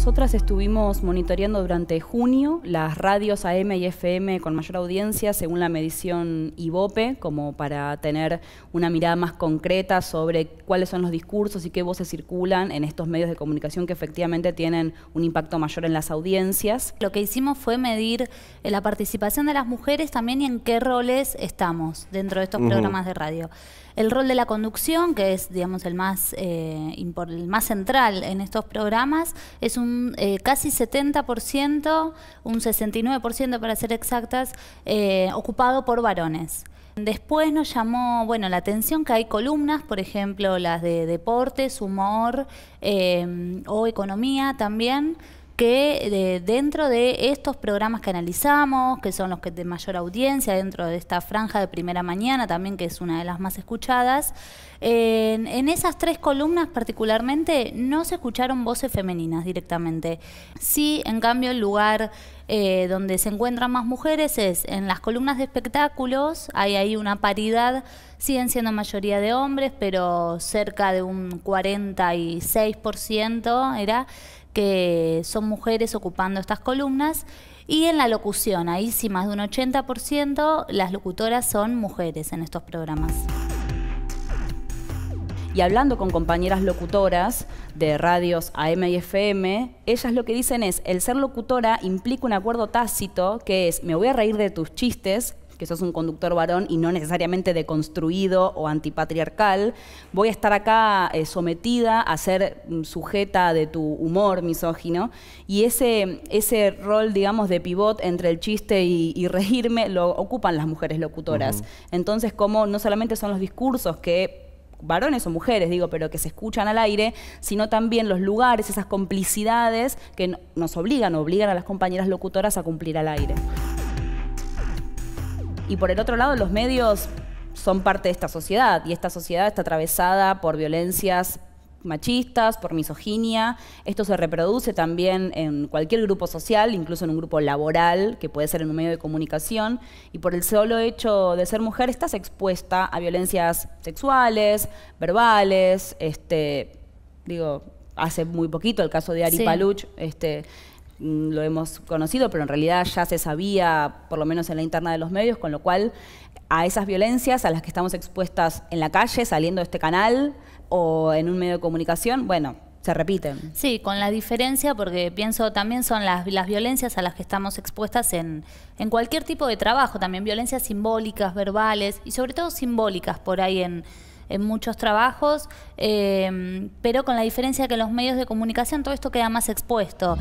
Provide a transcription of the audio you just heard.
nosotras estuvimos monitoreando durante junio las radios AM y FM con mayor audiencia según la medición Ibope, como para tener una mirada más concreta sobre cuáles son los discursos y qué voces circulan en estos medios de comunicación que efectivamente tienen un impacto mayor en las audiencias. Lo que hicimos fue medir eh, la participación de las mujeres también y en qué roles estamos dentro de estos programas de radio. El rol de la conducción, que es digamos el más, eh, el más central en estos programas, es un eh, casi 70%, un 69% para ser exactas, eh, ocupado por varones. Después nos llamó, bueno, la atención que hay columnas, por ejemplo, las de deportes, humor eh, o economía también, que dentro de estos programas que analizamos, que son los que de mayor audiencia dentro de esta franja de primera mañana, también que es una de las más escuchadas, en, esas tres columnas particularmente no se escucharon voces femeninas directamente. Sí, en cambio, el lugar eh, donde se encuentran más mujeres es en las columnas de espectáculos, hay ahí una paridad, siguen siendo mayoría de hombres, pero cerca de un 46% era son mujeres ocupando estas columnas. Y en la locución, ahí sí más de un 80% las locutoras son mujeres en estos programas. Y hablando con compañeras locutoras de radios AM y FM, ellas lo que dicen es, el ser locutora implica un acuerdo tácito que es, me voy a reír de tus chistes, que sos un conductor varón y no necesariamente deconstruido o antipatriarcal, voy a estar acá eh, sometida a ser mm, sujeta de tu humor misógino. Y ese, rol, digamos, de pivot entre el chiste y, reírme lo ocupan las mujeres locutoras. Entonces, como no solamente son los discursos que varones o mujeres, digo, pero que se escuchan al aire, sino también los lugares, esas complicidades que nos obligan, obligan a las compañeras locutoras a cumplir al aire. Y por el otro lado, los medios son parte de esta sociedad y esta sociedad está atravesada por violencias machistas, por misoginia. Esto se reproduce también en cualquier grupo social, incluso en un grupo laboral, que puede ser en un medio de comunicación, y por el solo hecho de ser mujer estás expuesta a violencias sexuales, verbales, este, digo, hace muy poquito el caso de Ari Paluch, este, Mm, lo hemos conocido, pero en realidad ya se sabía, por lo menos en la interna de los medios, con lo cual a esas violencias a las que estamos expuestas en la calle, saliendo de este canal o en un medio de comunicación, bueno, se repiten. Sí, con la diferencia, porque pienso también son las, las violencias a las que estamos expuestas en, cualquier tipo de trabajo, también violencias simbólicas, verbales y sobre todo simbólicas por ahí en, muchos trabajos, eh, pero con la diferencia que en los medios de comunicación todo esto queda más expuesto.